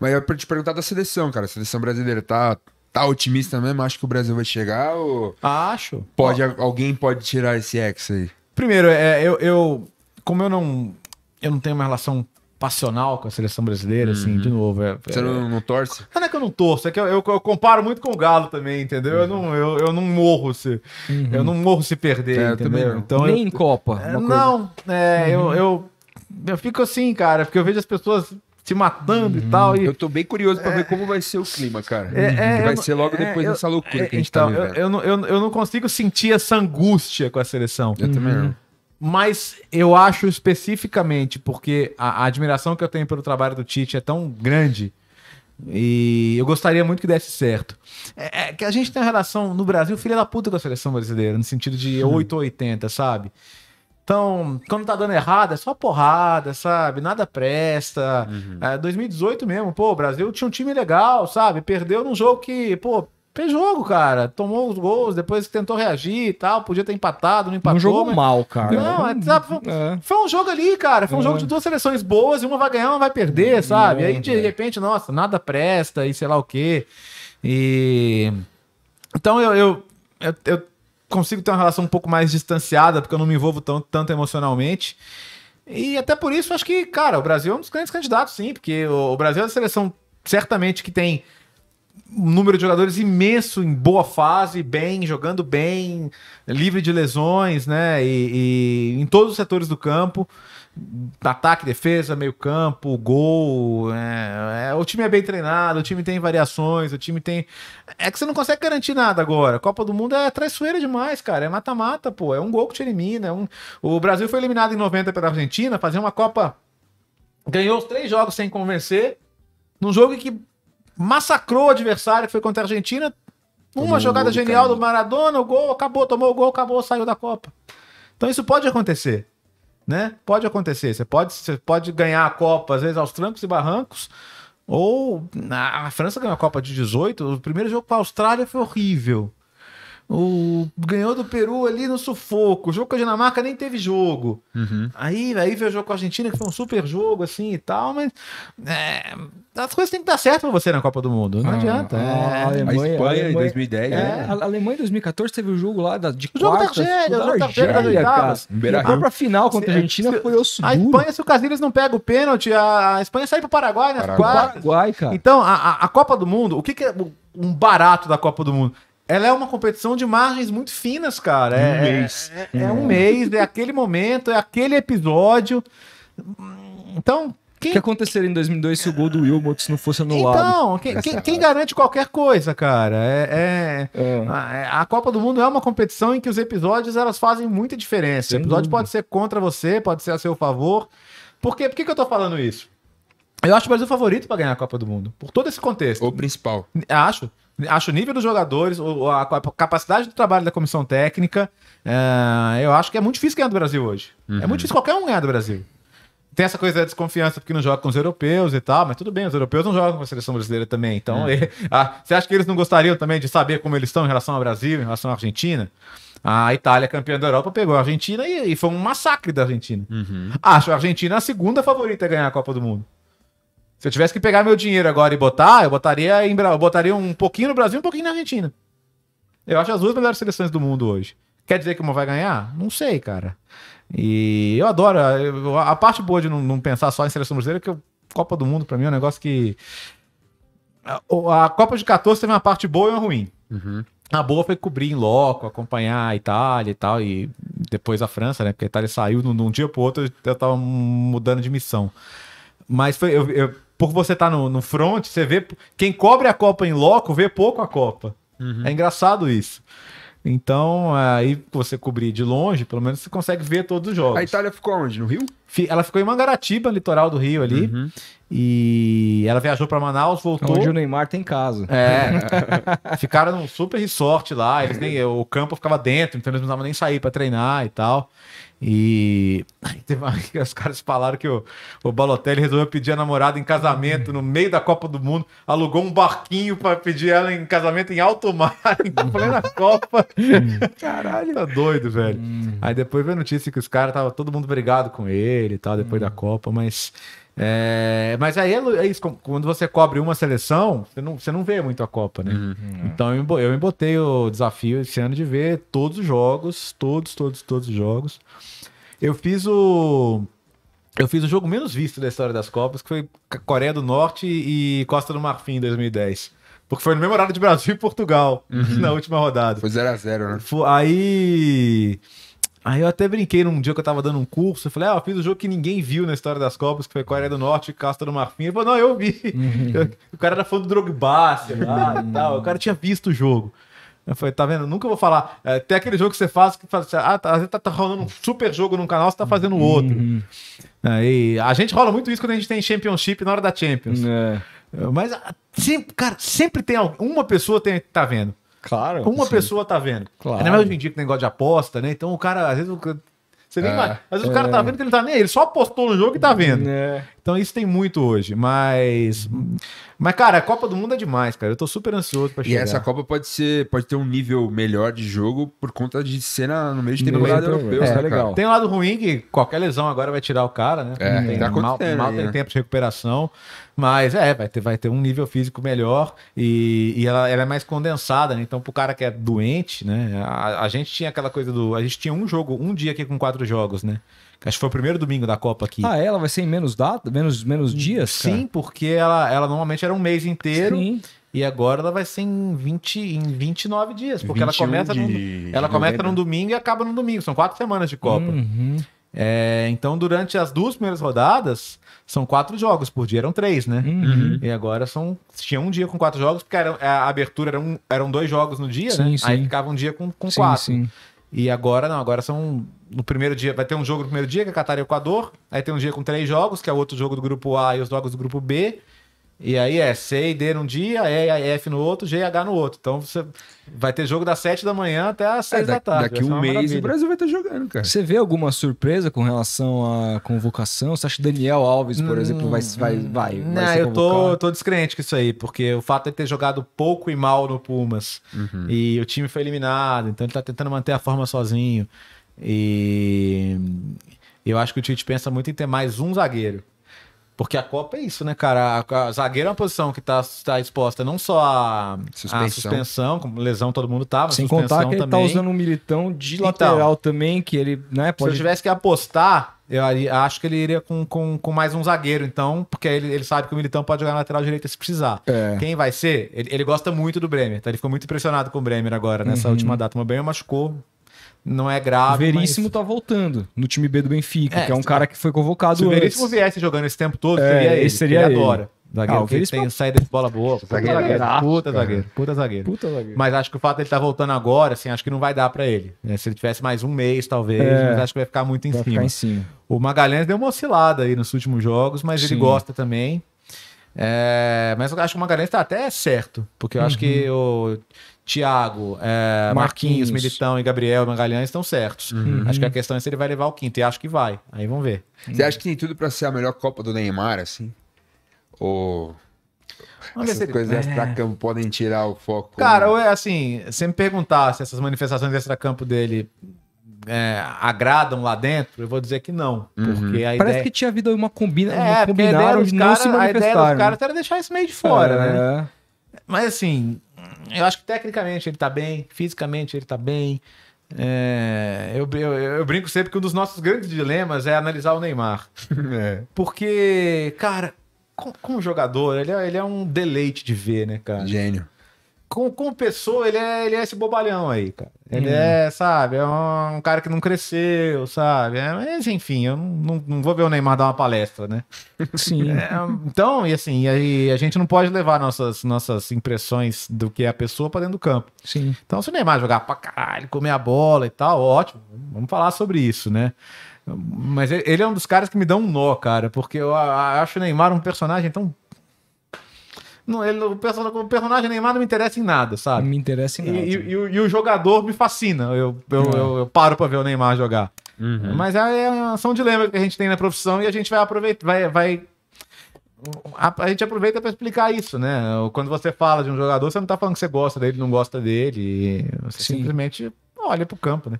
Mas eu ia te perguntar da seleção, cara. A seleção brasileira tá, tá otimista mesmo? Acho que o Brasil vai chegar ou... Acho. Pode, Ó. alguém pode tirar esse ex aí? Primeiro, é, eu, eu... Como eu não... Eu não tenho uma relação passional com a seleção brasileira, assim, uhum. assim, de novo. É, Você é, não, não, torce? Não é que eu não torço, é que eu, eu, eu comparo muito com o Galo também, entendeu? Uhum. Eu, não, uhum. eu, eu não morro se. Uhum. Eu não morro se perder, é, entendeu? Então, Nem eu, em Copa. É, não, coisa. é, eu, uhum. eu, eu fico assim, cara, porque eu vejo as pessoas te matando hum, e uhum. tal. E... Eu tô bem curioso para é... ver como vai ser o clima, cara. É, é, vai ser logo é, depois eu, dessa loucura é, que a gente tá então, tá vivendo. Eu, eu, eu, não consigo sentir essa angústia com a seleção. Eu uhum. também não. Uhum. Mas eu acho especificamente, porque a, a, admiração que eu tenho pelo trabalho do Tite é tão grande e eu gostaria muito que desse certo. É, é que a gente tem uma relação no Brasil, filha da puta com a seleção brasileira, no sentido de 8 ou 80, sabe? Então, quando tá dando errado, é só porrada, sabe? Nada presta. Uhum. É, 2018 mesmo, pô, o Brasil tinha um time legal, sabe? Perdeu num jogo que, pô, fez jogo, cara. Tomou os gols, depois tentou reagir e tal. Podia ter empatado, não empatou. Um jogou mas... mal, cara. Não, é, sabe, foi, é. foi, um jogo ali, cara. Foi um é. jogo de duas seleções boas e uma vai ganhar, uma vai perder, uhum. sabe? Aí, de é. repente, nossa, nada presta e sei lá o quê. E... Então, eu, eu, eu, eu consigo ter uma relação um pouco mais distanciada, porque eu não me envolvo tão, tanto emocionalmente. E até por isso, acho que, cara, o Brasil é um dos grandes candidatos, sim, porque o Brasil é a seleção certamente que tem um número de jogadores imenso em boa fase, bem, jogando bem, livre de lesões, né? E, e em todos os setores do campo. Ataque, defesa, meio-campo, gol. É, é, o time é bem treinado, o time tem variações, o time tem. É que você não consegue garantir nada agora. Copa do Mundo é traiçoeira demais, cara. É mata-mata, pô. É um gol que te elimina. É um... O Brasil foi eliminado em 90 pela Argentina, fazer uma Copa. Ganhou os três jogos sem convencer. Num jogo que massacrou o adversário, que foi contra a Argentina. Uma Tomou jogada um genial do Maradona, o gol, acabou, tomou o gol, acabou, saiu da Copa. Então isso pode acontecer, né? Pode acontecer. Você pode, você pode ganhar a Copa, às vezes, aos trancos e barrancos, ou a França ganhou a Copa de 18, o primeiro jogo com a Austrália foi horrível. O, ganhou do Peru ali no sufoco. O jogo com a Dinamarca nem teve jogo. Uhum. Aí, aí veio o jogo com a Argentina, que foi um super jogo, assim e tal, mas. É, as coisas têm que dar certo pra você na Copa do Mundo. Não ah, adianta. Ah, é, a, Alemanha, a Espanha a Alemanha, em 2010. É. Né? A Alemanha em 2014 teve o um jogo lá da, de o jogo quartas, da Argélia, o jogo da Argélia, A própria final contra se, a Argentina se, foi osso A Espanha, se o Casillas não pega o pênalti, a, Espanha sai pro Paraguai nas Paraguai. quartas. Paraguai, cara. Então, a, a, Copa do Mundo, o que, que é um barato da Copa do Mundo? ela é uma competição de margens muito finas, cara. É um é, mês. É, é, é um é. mês, é aquele momento, é aquele episódio. Então. Quem... O que aconteceria em 2002 se o gol do Wilmots não fosse anulado? Então, quem, quem, quem garante qualquer coisa, cara? É, é a, a, Copa do Mundo é uma competição em que os episódios elas fazem muita diferença. Sem o episódio dúvida. pode ser contra você, pode ser a seu favor. Por, quê? Por que, que eu tô falando isso? Eu acho o Brasil favorito para ganhar a Copa do Mundo, por todo esse contexto. O principal. Acho. Acho o nível dos jogadores, a capacidade do trabalho da comissão técnica. Eh, eu acho que é muito difícil ganhar do Brasil hoje. Uhum. É muito uhum. difícil qualquer um ganhar do Brasil. Tem essa coisa da desconfiança porque não joga com os europeus e tal, mas tudo bem, os europeus não jogam com a seleção brasileira também. Então, é. você acha que eles não gostariam também de saber como eles estão em relação ao Brasil, em relação à Argentina? A Itália, campeã da Europa, pegou a Argentina e, e foi um massacre da Argentina. Uhum. Acho a Argentina a segunda favorita a ganhar a Copa do Mundo. Se eu tivesse que pegar meu dinheiro agora e botar, eu botaria, em, eu botaria um pouquinho no Brasil e um pouquinho na Argentina. Eu acho as duas melhores seleções do mundo hoje. Quer dizer que uma vai ganhar? Não sei, cara. E eu adoro. Eu, a parte boa de não, não, pensar só em seleção brasileira é que a Copa do Mundo, para mim, é um negócio que. A, a, Copa de 14 teve uma parte boa e uma ruim. Uhum. A boa foi cobrir em loco, acompanhar a Itália e tal, e depois a França, né? Porque a Itália saiu de um dia pro outro, eu tava mudando de missão. Mas foi, eu, eu por você estar tá no, no front, você vê. Quem cobre a Copa em loco vê pouco a Copa. Uhum. É engraçado isso. Então, aí você cobrir de longe, pelo menos você consegue ver todos os jogos. A Itália ficou onde? No Rio? Ela ficou em Mangaratiba, litoral do Rio ali. Uhum. E ela viajou para Manaus, voltou. Onde o Neymar tem casa. É. ficaram num super resort lá. Eles nem, o campo ficava dentro, então eles não precisavam nem sair para treinar e tal. E uma, os caras falaram que o, o Balotelli resolveu pedir a namorada em casamento no meio da Copa do Mundo, alugou um barquinho para pedir ela em casamento em alto mar, em plena Copa. Caralho, tá doido, velho. Hum. Aí depois veio a notícia que os caras tava todo mundo brigado com ele dele e tal, depois hum. da uhum. Copa, mas. É, mas aí é, é isso, quando você cobre uma seleção, você não, você não vê muito a Copa, né? Uhum. É. Então eu, me embotei o desafio esse ano de ver todos os jogos, todos, todos, todos os jogos. Eu fiz o. Eu fiz o jogo menos visto da história das Copas, que foi Coreia do Norte e Costa do Marfim em 2010. Porque foi no mesmo horário de Brasil e Portugal, uhum. na última rodada. Foi 0x0, né? Aí. Aí eu até brinquei num dia que eu tava dando um curso, eu falei, ah, eu fiz o um jogo que ninguém viu na história das Copas, que foi Coreia do Norte, Castro do Marfim. Ele falou, não, eu vi. Uhum. O cara era fã do Drogba, sei lá, uhum. e tal. O cara tinha visto o jogo. Eu falei, tá vendo? Nunca vou falar. É, tem aquele jogo que você faz, que faz, ah, tá, tá, tá, rolando um super jogo num canal, você tá fazendo uhum. outro. Aí, a gente rola muito isso quando a gente tem Championship na hora da Champions. É. Mas ah, sempre, cara, sempre tem uma pessoa que tá vendo. Claro. Uma sim. pessoa tá vendo. É claro. Ainda mais hoje em dia que negócio de aposta, né? Então o cara, às vezes, o... Você nem é, mais. Mas o é. cara tá vendo que ele tá nem aí. Ele só apostou no jogo e tá vendo. É. Então isso tem muito hoje, mas uhum. mas cara, a Copa do Mundo é demais, cara. Eu tô super ansioso para chegar. E essa Copa pode ser, pode ter um nível melhor de jogo por conta de cena no meio de temporada europeu, né, é, tá legal. Tem um lado ruim que qualquer lesão agora vai tirar o cara, né? É, tem, tá mal, mal tem né? tempo de recuperação, mas é, vai ter, vai ter um nível físico melhor e, e ela, ela é mais condensada, né? Então pro cara que é doente, né? A, a gente tinha aquela coisa do, a gente tinha um jogo, um dia aqui com quatro jogos, né? Acho que foi o primeiro domingo da Copa aqui. Ah, ela vai ser em menos data, menos, menos dias? Sim, cara. porque ela, ela normalmente era um mês inteiro. Sim. E agora ela vai ser em, 20, em 29 dias, porque ela começa, de... num, ela começa num domingo e acaba no domingo. São quatro semanas de Copa. Uhum. É, então, durante as duas primeiras rodadas, são quatro jogos por dia, eram três, né? Uhum. E agora são. Tinha um dia com quatro jogos, porque era, a abertura era um, eram dois jogos no dia, sim, né? Sim. Aí ficava um dia com, com sim, quatro. Sim. E agora não, agora são. No primeiro dia, vai ter um jogo no primeiro dia, que é Catar e Equador. Aí tem um dia com três jogos, que é outro jogo do grupo A e os jogos do grupo B. E aí é C e D num dia, E e F no outro, G e H no outro. Então você vai ter jogo das 7 da manhã até as 6 é, da, tarde. Daqui um mês o Brasil vai estar jogando, cara. Você vê alguma surpresa com relação à convocação? Você acha que Daniel Alves, por hum, exemplo, vai, hum, vai, vai, não, vai eu tô, eu tô descrente com isso aí, porque o fato de ter jogado pouco e mal no Pumas uhum. e o time foi eliminado, então ele tá tentando manter a forma sozinho. E eu acho que o Tite pensa muito em ter mais um zagueiro. Porque a Copa é isso, né, cara? A, a zagueiro é uma posição que está tá exposta não só à suspensão. suspensão, como lesão todo mundo tava. Sem contar que ele tá também. tá usando um militão de então, lateral também, que ele, né, pode... Se eu tivesse que apostar, eu acho que ele iria com, com, com mais um zagueiro, então, porque ele, ele sabe que o militão pode jogar na lateral direita se precisar. É. Quem vai ser? Ele, ele, gosta muito do Bremer, tá? Ele ficou muito impressionado com o Bremer agora, nessa uhum. última data. O Bremer machucou não é grave. Veríssimo mas... tá voltando no time B do Benfica, é, que é um cara é. que foi convocado. Se o Veríssimo antes. viesse jogando esse tempo todo, é, seria ele. Seria ele, adora. Zagueiro ah, que Veríssimo... tem saída de bola boa. Zagueiro, zagueiro, é puta, zagueiro, puta zagueiro. Puta zagueiro. Mas acho que o fato de ele estar tá voltando agora, assim, acho que não vai dar para ele. Se ele tivesse mais um mês, talvez, é, mas acho que vai ficar muito em, vai cima. Ficar em cima. O Magalhães deu uma oscilada aí nos últimos jogos, mas Sim. ele gosta também. É, mas eu acho que o Magalhães tá até certo, porque eu uhum. acho que uhum. o Thiago, é, Marquinhos, Marquinhos, Militão e Gabriel Magalhães estão certos. Uhum. Acho que a questão é se ele vai levar o quinto. E acho que vai. Aí vamos ver. Você acha que tem tudo para ser a melhor Copa do Neymar, assim? Ou. Vamos essas coisas ele... É. extra-campo é. podem tirar o foco. Cara, ou é assim, se me perguntar se essas manifestações extra-campo dele é, agradam lá dentro, eu vou dizer que não. Uhum. Porque a Parece que tinha havido uma combina... é, combinaram de não cara, se manifestaram. A ideia dos caras era deixar isso meio de fora, é. né? Mas assim, eu acho que tecnicamente ele tá bem, fisicamente ele tá bem. É, eu, eu, eu, brinco sempre que um dos nossos grandes dilemas é analisar o Neymar. É. Porque, cara, como, como jogador, ele é, ele é um deleite de ver, né, cara? Gênio com, com pessoa, ele é, ele é esse bobalhão aí, cara. Ele hum. é, sabe, é um, um, cara que não cresceu, sabe? É, mas, enfim, eu não, não, não, vou ver o Neymar dar uma palestra, né? Sim. É, então, e assim, aí a gente não pode levar nossas, nossas impressões do que é a pessoa para dentro do campo. Sim. Então, se o Neymar jogar pra caralho, comer a bola e tal, ótimo, vamos falar sobre isso, né? Mas ele é um dos caras que me dão um nó, cara, porque eu acho o Neymar um personagem tão não, ele, o, personagem, o personagem Neymar não me interessa em nada, sabe? Não me interessa em nada. E, e, e, o, e o, jogador me fascina. Eu, eu, uhum. eu, eu paro para ver o Neymar jogar. Uhum. Mas é, são é dilemas que a gente tem na profissão e a gente vai aproveitar, vai, vai a, gente aproveita para explicar isso, né? Quando você fala de um jogador, você não tá falando que você gosta dele, não gosta dele. Você Sim. simplesmente olha pro campo, né?